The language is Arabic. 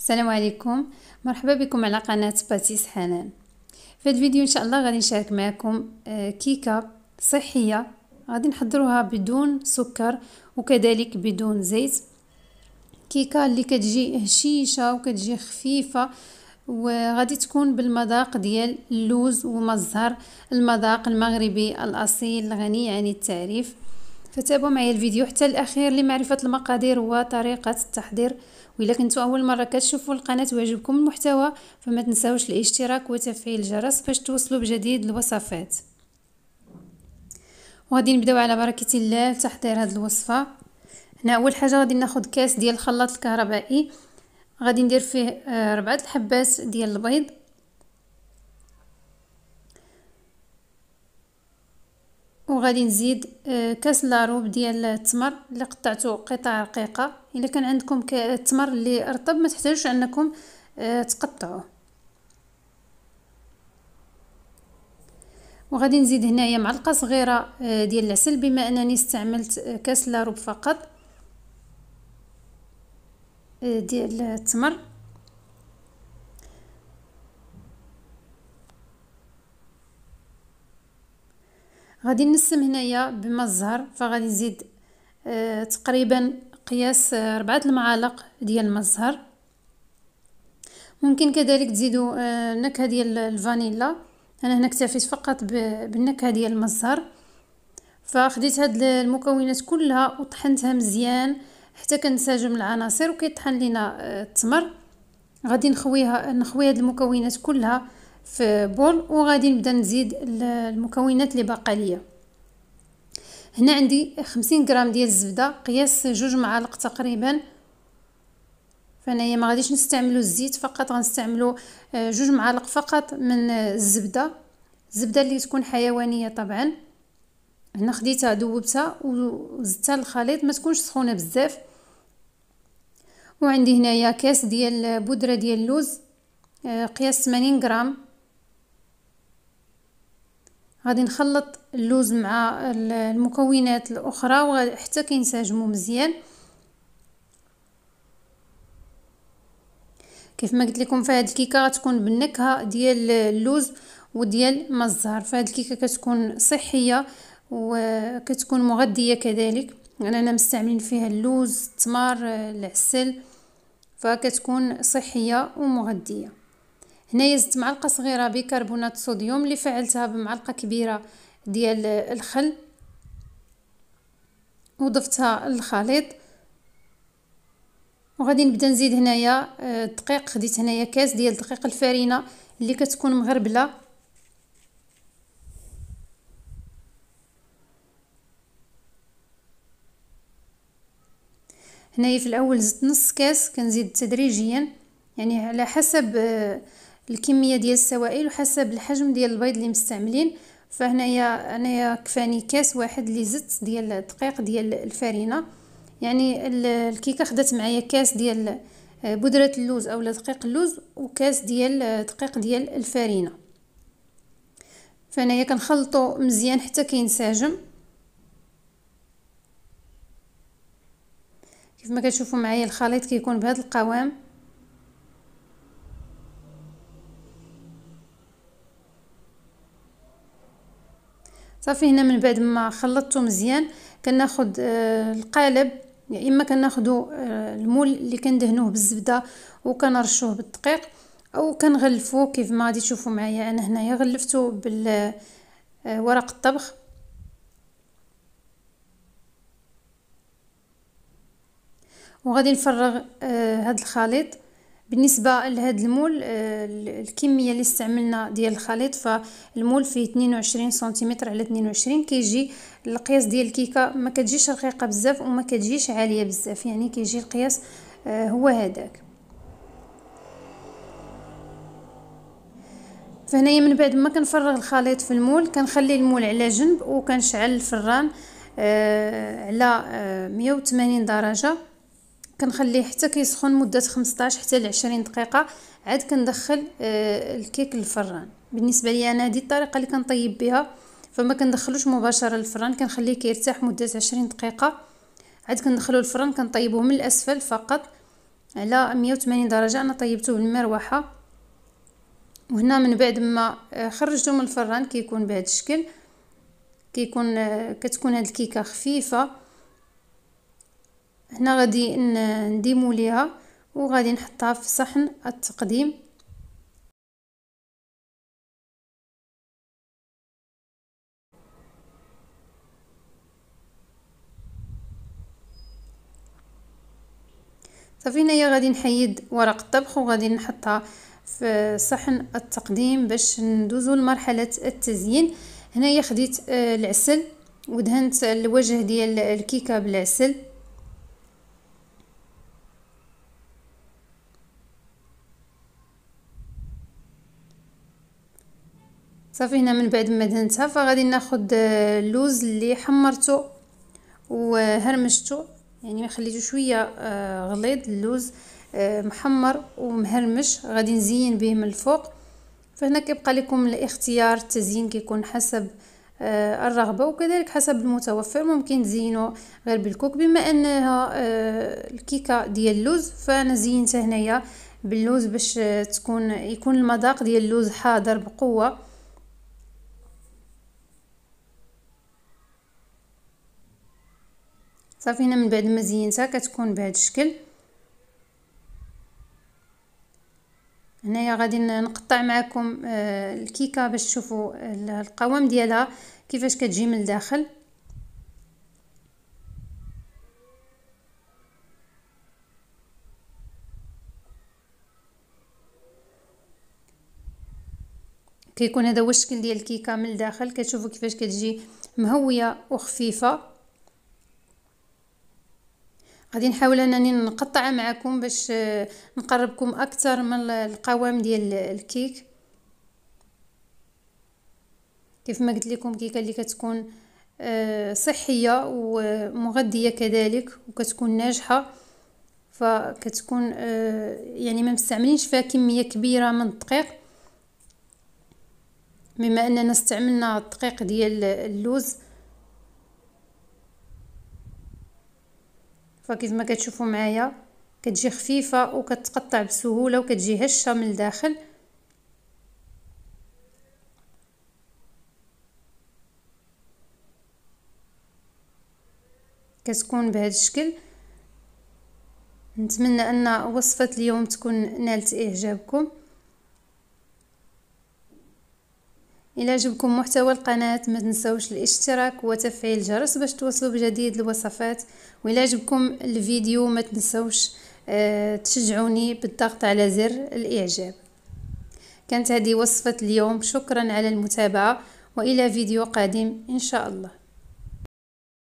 السلام عليكم مرحبا بكم على قناة باتيس حنان في هذا الفيديو ان شاء الله غادي نشارك معكم آه، كيكة صحية غادي نحضروها بدون سكر وكذلك بدون زيت كيكة اللي كتجي هشيشة وكتجي خفيفة وغادي تكون بالمذاق ديال اللوز ومزهر المذاق المغربي الاصيل الغني عن يعني التعريف فتابعوا معايا الفيديو حتى الاخير لمعرفه المقادير وطريقه التحضير وإذا كنتو اول مره كتشوفوا القناه ويعجبكم المحتوى فما تنساوش الاشتراك وتفعيل الجرس باش توصلوا بجديد الوصفات وغادي نبداو على بركه الله لتحضير هذه الوصفه هنا اول حاجه غادي ناخذ كاس ديال الخلاط الكهربائي غادي ندير فيه آه، ربعه الحبات ديال البيض وغادي نزيد آه، كاس لاروب ديال التمر اللي قطعته قطع رقيقه الا كان عندكم التمر اللي رطب ما تحتاجوش انكم آه، تقطعوه وغادي نزيد هنايا معلقه صغيره آه، ديال العسل بما انني استعملت كاس لاروب فقط ديال التمر غادي نسم هنايا بما الزهر فغادي نزيد آه تقريبا قياس آه ربعة المعالق ديال ما الزهر ممكن كذلك تزيدوا آه نكهه ديال الفانيلا انا هنا اكتفيت فقط بالنكهه ديال ما الزهر فخديت هاد المكونات كلها وطحنتها مزيان حتى كنساجم العناصر وكيطحن لينا آه، التمر غادي نخويها نخوي هاد المكونات كلها في بول وغادي نبدا نزيد المكونات اللي باقا ليا هنا عندي خمسين غرام ديال الزبده قياس جوج معالق تقريبا فانايا ما غاديش نستعملو الزيت فقط غنستعملو آه، جوج معالق فقط من الزبده الزبده اللي تكون حيوانيه طبعا هنا خديتها ذوبتها وزدتها للخليط ما تكونش سخونه بزاف وعندي هنايا كاس ديال بودره ديال اللوز آه، قياس 80 غرام غادي نخلط اللوز مع المكونات الاخرى حتى كينسجموا مزيان كيف ما قلت لكم فهاد الكيكه غتكون بالنكهه ديال اللوز وديال مزار فهاد الكيكه كتكون صحيه وكتكون مغذيه كذلك انا مستعملين فيها اللوز التمر العسل فكتكون صحيه ومغذيه هنايا زدت معلقه صغيره بيكربونات الصوديوم اللي فعلتها بمعلقه كبيره ديال الخل وضفتها للخليط وغادي نبدا نزيد هنايا الدقيق آه، خديت هنايا كاس ديال دقيق الفرينه اللي كتكون مغربله هنايا في الاول زدت نص كاس كنزيد تدريجيا يعني على حسب آه، الكميه ديال السوائل وحسب الحجم ديال البيض اللي مستعملين فهنايا انايا كفاني كاس واحد لي زت ديال الدقيق ديال الفرينه يعني الكيكه خدات معايا كاس ديال آه، بودره اللوز اولا دقيق اللوز وكاس ديال آه، دقيق ديال الفرينه فهنايا كنخلطو مزيان حتى كينسجم كيف ما كتشوفوا معايا الخليط كيكون بهذا القوام صافي هنا من بعد ما خلطته مزيان كناخد آه، القالب يا يعني اما كناخدو آه، المول اللي كندهنوه بالزبده وكنرشوه بالدقيق او كنغلفوه كيف ما غادي تشوفوا معايا انا هنايا غلفتو بالورق آه، الطبخ وغادي نفرغ هاد الخليط بالنسبه لهذا المول آه، الكميه اللي استعملنا ديال الخليط فالمول فيه 22 سنتيمتر على 22 كيجي القياس ديال الكيكه ما كتجيش رقيقه بزاف وما كتجيش عاليه بزاف يعني كيجي القياس آه، هو هذاك فهنايا من بعد ما كنفرغ الخليط في المول كنخلي المول على جنب وكنشعل الفران آه، على 180 درجه كنخليه حتى كيسخن مده 15 حتى ل 20 دقيقه عاد كندخل آه، الكيك للفران بالنسبه لي انا هذه الطريقه اللي كنطيب بها فما كندخلوش مباشره للفران كنخليه كيرتاح مده 20 دقيقه عاد كندخلو الفران كنطيبوه من الاسفل فقط على 180 درجه انا طيبته بالمروحه وهنا من بعد ما آه، خرجته من الفران كيكون بهذا الشكل كيكون آه، كتكون هاد الكيكه خفيفه هنا غادي نديمو ليها وغادي نحطها في صحن التقديم صافي هنايا غادي نحيد ورق الطبخ وغادي نحطها في صحن التقديم باش ندوزو لمرحله التزيين هنايا خديت آه، العسل ودهنت الوجه ديال الكيكه بالعسل صافي هنا من بعد ما دهنتها فغادي ناخد آه، اللوز اللي حمرته وهرمشته يعني ما خليته شويه آه، غليظ اللوز آه، محمر ومهرمش غادي نزين به من الفوق فهنا كيبقى لكم الاختيار التزيين كيكون حسب الرغبه وكذلك حسب المتوفر ممكن تزينوا غير بالكوك بما انها الكيكه ديال اللوز فانا زينتها هنايا باللوز باش تكون يكون المذاق ديال اللوز حاضر بقوه صافي هنا من بعد ما زينتها كتكون بهذا الشكل هنايا غادي نقطع معكم آه، الكيكه باش تشوفوا القوام ديالها كيفاش كتجي من الداخل كيكون هذا هو الشكل ديال الكيكه من الداخل كتشوفوا كيفاش كتجي مهويه وخفيفه غادي نحاول انني نقطع معكم باش آه، نقربكم اكثر من القوام ديال الكيك كيف ما قلت لكم كيكه اللي كتكون آه، صحيه ومغذيه كذلك وكتكون ناجحه فكتكون آه، يعني ما مستعملينش فيها كميه كبيره من الدقيق بما اننا استعملنا الدقيق ديال اللوز فكيفما كتشوفوا معايا كتجي خفيفه وكتقطع بسهوله وكتجي هشه من الداخل كتكون بهذا الشكل نتمنى ان وصفه اليوم تكون نالت اعجابكم الى عجبكم محتوى القناه ما تنسوش الاشتراك وتفعيل الجرس باش توصلوا بجديد الوصفات والى عجبكم الفيديو ما تنسوش آه، تشجعوني بالضغط على زر الاعجاب كانت هذه وصفه اليوم شكرا على المتابعه والى فيديو قادم ان شاء الله